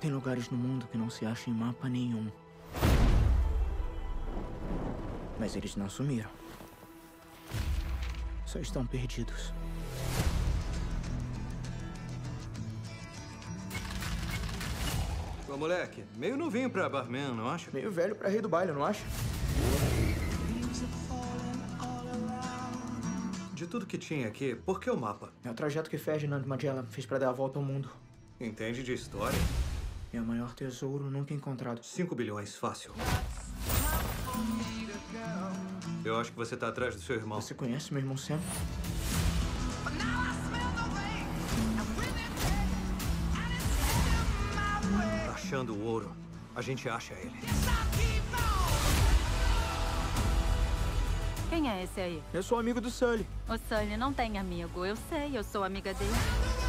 Tem lugares no mundo que não se acham em mapa nenhum. Mas eles não sumiram. Só estão perdidos. Ô, moleque, meio novinho pra barman, não acha? Meio velho pra rei do baile, não acha? De tudo que tinha aqui, por que o mapa? É o trajeto que Ferdinand Magellan fez para dar a volta ao mundo. Entende de história? É o maior tesouro nunca encontrado. 5 bilhões, fácil. Eu acho que você tá atrás do seu irmão. Você conhece meu irmão sempre? Achando o ouro, a gente acha ele. Quem é esse aí? Eu sou amigo do Sully. O Sully não tem amigo. Eu sei, eu sou amiga dele.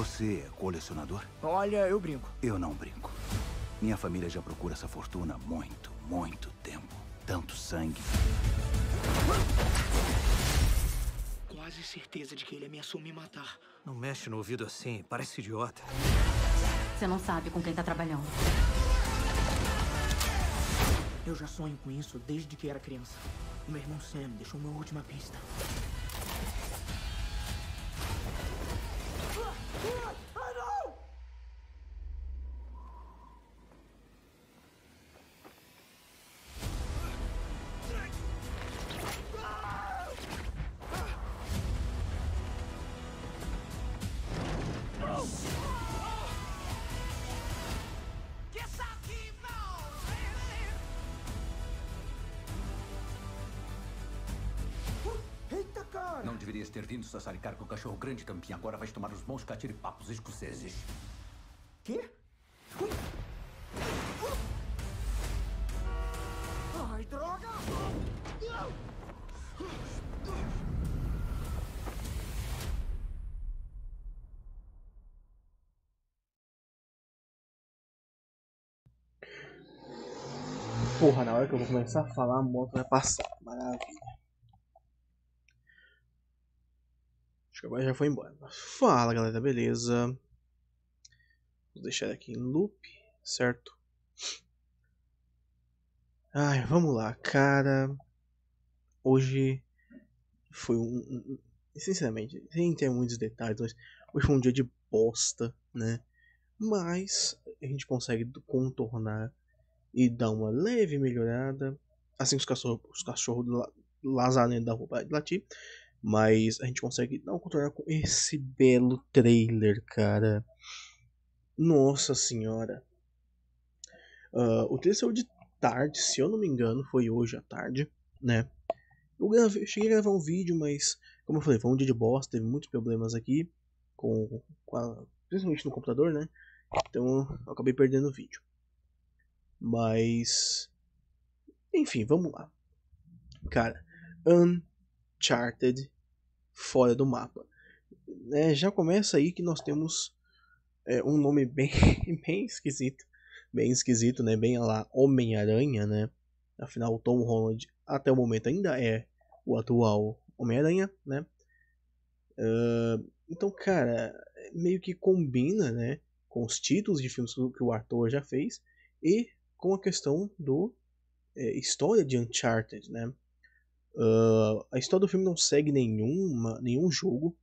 Você é colecionador? Olha, eu brinco. Eu não brinco. Minha família já procura essa fortuna há muito, muito tempo. Tanto sangue. Quase certeza de que ele ameaçou me matar. Não mexe no ouvido assim, parece idiota. Você não sabe com quem tá trabalhando. Eu já sonho com isso desde que era criança. O meu irmão Sam deixou uma última pista. depois de ter vindo sassaricar com o cachorro grande tampinha, agora vais tomar os bons catiripapos escoceses. Quê? Ui. Ai, droga! Porra, na hora que eu vou começar a falar, a moto vai passar. Maravilha. Acho que agora já foi embora. Fala galera, beleza? Vou deixar aqui em loop, certo? Ai, vamos lá, cara. Hoje foi um. Sinceramente, sem ter muitos detalhes, mas hoje foi um dia de bosta, né? Mas a gente consegue contornar e dar uma leve melhorada. Assim que os cachorros, os cachorros lazarem da roupa de latir. Mas a gente consegue não controlar com esse belo trailer, cara. Nossa senhora. Uh, o trailer saiu de tarde, se eu não me engano, foi hoje à tarde, né? Eu, gravei, eu cheguei a gravar um vídeo, mas, como eu falei, foi um dia de bosta, teve muitos problemas aqui, com, com a, principalmente no computador, né? Então eu acabei perdendo o vídeo. Mas. Enfim, vamos lá. Cara, Anne Uncharted fora do mapa. É, já começa aí que nós temos é, um nome bem, bem esquisito. Bem esquisito, né? Bem lá Homem-Aranha, né? Afinal, o Tom Holland até o momento ainda é o atual Homem-Aranha, né? Uh, então, cara, meio que combina, né? Com os títulos de filmes que o ator já fez e com a questão do é, história de Uncharted, né? Uh, a história do filme não segue nenhuma, nenhum jogo,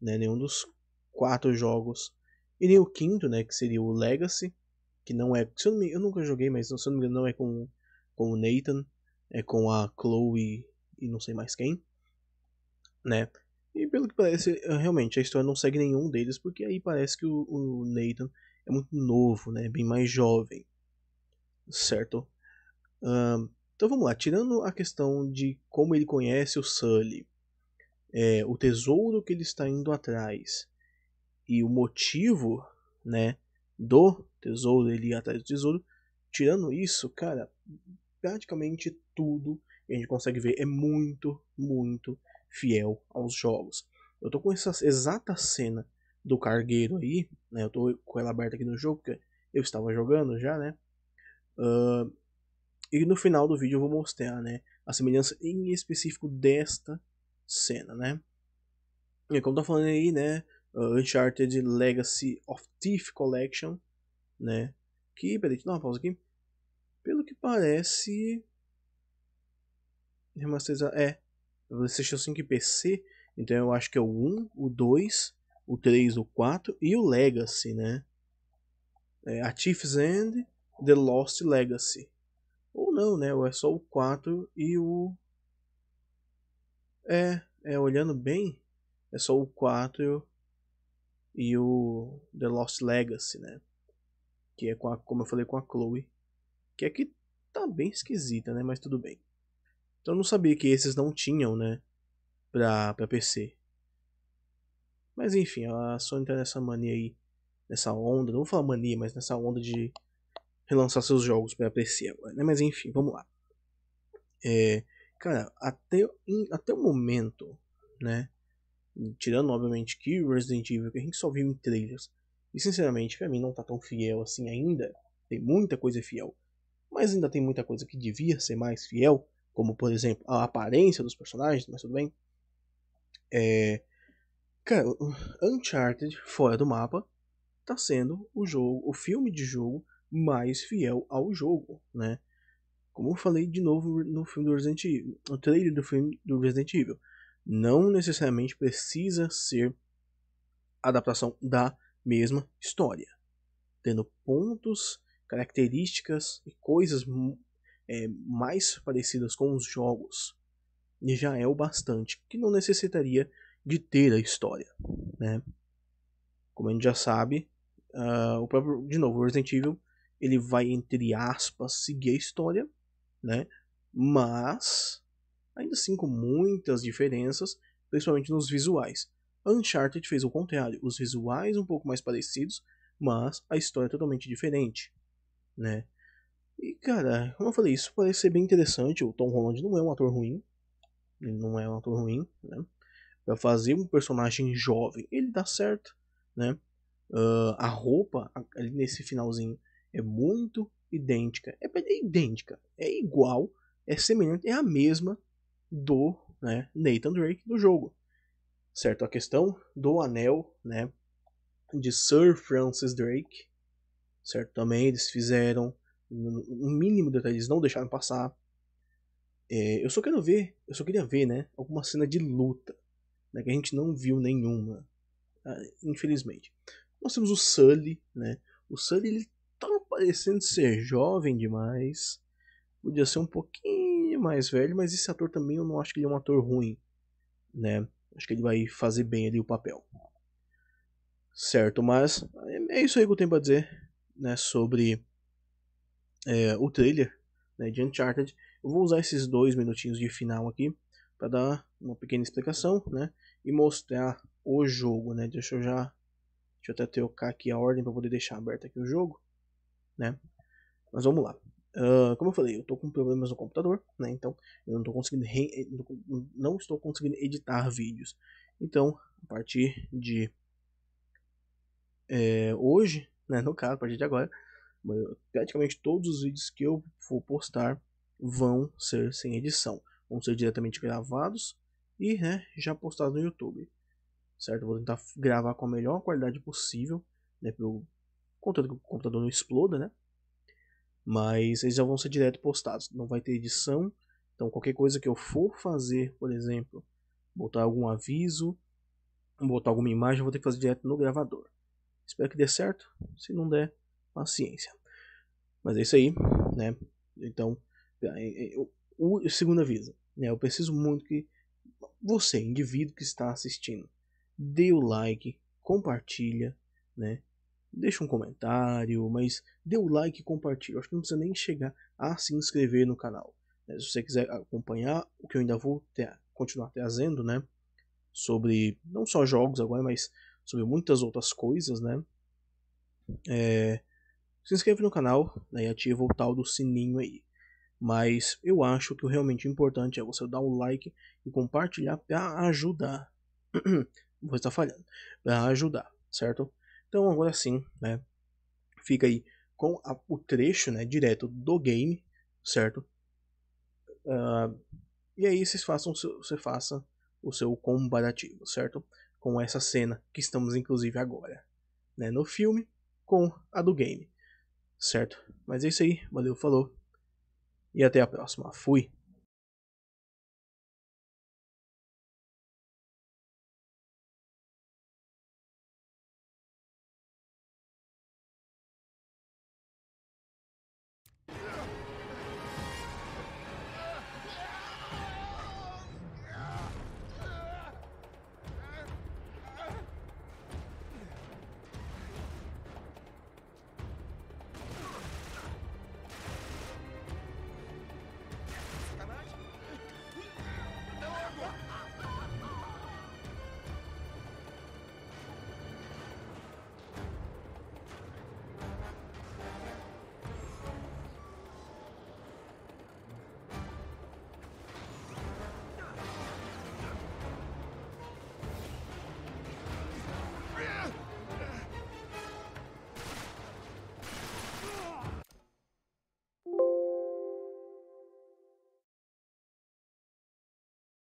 né, nenhum dos quatro jogos, e nem o quinto, né, que seria o Legacy, que não é. Eu, não me, eu, nunca joguei, mas se eu não me engano, não é com, com o Nathan, é com a Chloe e não sei mais quem, né. E pelo que parece, eh, realmente, a história não segue nenhum deles, porque aí parece que o, o Nathan é muito novo, né, bem mais jovem, certo? Uh, então vamos lá, tirando a questão de como ele conhece o Sully, é, o tesouro que ele está indo atrás e o motivo, né, do tesouro, ele ir atrás do tesouro, tirando isso, cara, praticamente tudo que a gente consegue ver é muito, muito fiel aos jogos. Eu tô com essa exata cena do cargueiro aí, né? Eu tô com ela aberta aqui no jogo, porque eu estava jogando já, né? Uh, e no final do vídeo eu vou mostrar, né, a semelhança em específico desta cena, né. E como tá falando aí, né, uh, Uncharted Legacy of Thief Collection, né, que, peraí, deixa eu dar uma pausa aqui. Pelo que parece... Remasterizar, é, PlayStation 5 e PC, então eu acho que é o 1, o 2, o 3, o 4 e o Legacy, né. É, a Thief's End, The Lost Legacy não, né? Ou é só o 4 e o. É, é, olhando bem, é só o 4 e o The Lost Legacy, né? Que é com a, como eu falei com a Chloe. Que aqui é tá bem esquisita, né? Mas tudo bem. Então eu não sabia que esses não tinham, né? Pra, pra PC. Mas enfim, a Sony tá nessa mania aí. Nessa onda, não vou falar mania, mas nessa onda de relançar seus jogos para PC agora, né? Mas enfim, vamos lá. É, cara, até, em, até o momento, né? Tirando, obviamente, que Resident Evil, que a gente só viu em trailers. E sinceramente, pra mim não tá tão fiel assim ainda. Tem muita coisa fiel. Mas ainda tem muita coisa que devia ser mais fiel. Como, por exemplo, a aparência dos personagens, mas tudo bem. É. Cara, Uncharted, fora do mapa, tá sendo o jogo, o filme de jogo mais fiel ao jogo, né? Como eu falei de novo no filme do Resident Evil, no trailer do filme do Resident Evil, não necessariamente precisa ser adaptação da mesma história, tendo pontos, características e coisas hum, é, mais parecidas com os jogos já é o bastante, que não necessitaria de ter a história, né? Como a gente já sabe, uh, o próprio, de novo, Resident Evil ele vai, entre aspas, seguir a história, né? Mas, ainda assim com muitas diferenças, principalmente nos visuais. Uncharted fez o contrário, os visuais um pouco mais parecidos, mas a história é totalmente diferente, né? E, cara, como eu falei, isso parece ser bem interessante. O Tom Holland não é um ator ruim. Ele não é um ator ruim, né? Pra fazer um personagem jovem, ele dá certo, né? Uh, a roupa, ali nesse finalzinho, é muito idêntica. É, é idêntica, é igual, é semelhante, é a mesma do né, Nathan Drake do jogo. Certo? A questão do anel né, de Sir Francis Drake, certo? Também eles fizeram um mínimo detalhe, eles não deixaram passar. É, eu só quero ver, eu só queria ver, né, alguma cena de luta, né, que a gente não viu nenhuma, ah, infelizmente. Nós temos o Sully, né? O Sully ele parecendo ser jovem demais. Podia ser um pouquinho mais velho, mas esse ator também eu não acho que ele é um ator ruim, né? Acho que ele vai fazer bem ali o papel. Certo, mas é isso aí que eu tenho pra dizer, né, sobre é, o trailer né, de Uncharted. Eu vou usar esses dois minutinhos de final aqui para dar uma pequena explicação, né, e mostrar o jogo, né. Deixa eu já, deixa eu até trocar aqui a ordem para poder deixar aberto aqui o jogo né? Mas vamos lá. Uh, como eu falei, eu estou com problemas no computador, né? Então eu não estou conseguindo re... Eh, não estou conseguindo editar vídeos. Então a partir de é, hoje, né? No caso, a partir de agora, praticamente todos os vídeos que eu for postar vão ser sem edição, vão ser diretamente gravados e né, já postados no YouTube, certo? Vou tentar gravar com a melhor qualidade possível, né? Para contanto que o computador não exploda, né? Mas eles já vão ser direto postados, não vai ter edição. Então qualquer coisa que eu for fazer, por exemplo, botar algum aviso, botar alguma imagem, eu vou ter que fazer direto no gravador. Espero que dê certo. Se não der, paciência. Mas é isso aí, né? Então, é, é, é, o segundo aviso, né? Eu preciso muito que você, indivíduo que está assistindo, dê o like, compartilha, né? deixa um comentário, mas dê o like e compartilhe. Acho que não precisa nem chegar a se inscrever no canal. Né? Se você quiser acompanhar o que eu ainda vou ter, continuar trazendo, né? Sobre não só jogos agora, mas sobre muitas outras coisas, né? É, se inscreve no canal né, e ativa o tal do sininho aí. Mas eu acho que o realmente importante é você dar o like e compartilhar para ajudar. Vou estar falhando. Para ajudar, certo? Então agora sim, né? Fica aí com a, o trecho né, direto do game, certo? Uh, e aí vocês façam, você faça o seu comparativo, certo? Com essa cena que estamos inclusive agora, né? No filme com a do game, certo? Mas é isso aí, valeu, falou e até a próxima. Fui!